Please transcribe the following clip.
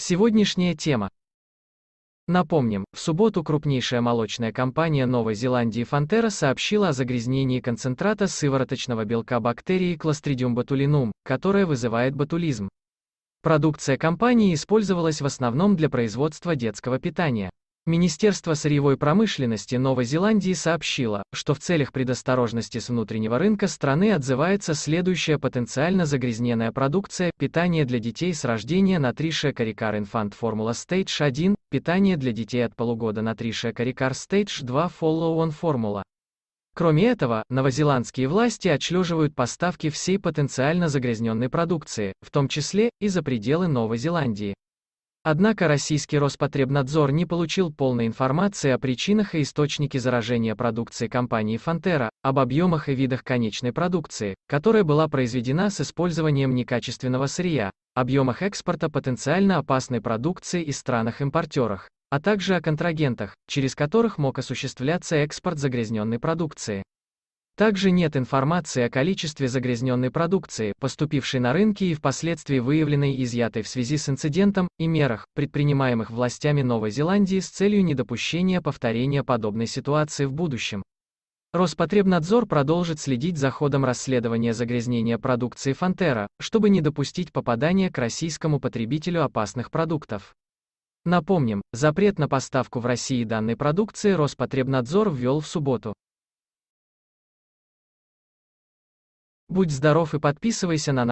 Сегодняшняя тема. Напомним, в субботу крупнейшая молочная компания Новой Зеландии Фонтера сообщила о загрязнении концентрата сывороточного белка бактерии Clostridium botulinum, которая вызывает ботулизм. Продукция компании использовалась в основном для производства детского питания. Министерство сырьевой промышленности Новой Зеландии сообщило, что в целях предосторожности с внутреннего рынка страны отзывается следующая потенциально загрязненная продукция «Питание для детей с рождения на 3 шекарикар Infant Formula Stage 1, питание для детей от полугода на 3 шекарикар Stage 2 Follow-on Кроме этого, новозеландские власти отшлеживают поставки всей потенциально загрязненной продукции, в том числе и за пределы Новой Зеландии. Однако российский Роспотребнадзор не получил полной информации о причинах и источнике заражения продукции компании Фантера, об объемах и видах конечной продукции, которая была произведена с использованием некачественного сырья, объемах экспорта потенциально опасной продукции и странах-импортерах, а также о контрагентах, через которых мог осуществляться экспорт загрязненной продукции. Также нет информации о количестве загрязненной продукции, поступившей на рынки и впоследствии выявленной изъятой в связи с инцидентом, и мерах, предпринимаемых властями Новой Зеландии с целью недопущения повторения подобной ситуации в будущем. Роспотребнадзор продолжит следить за ходом расследования загрязнения продукции фантера, чтобы не допустить попадания к российскому потребителю опасных продуктов. Напомним, запрет на поставку в России данной продукции Роспотребнадзор ввел в субботу. Будь здоров и подписывайся на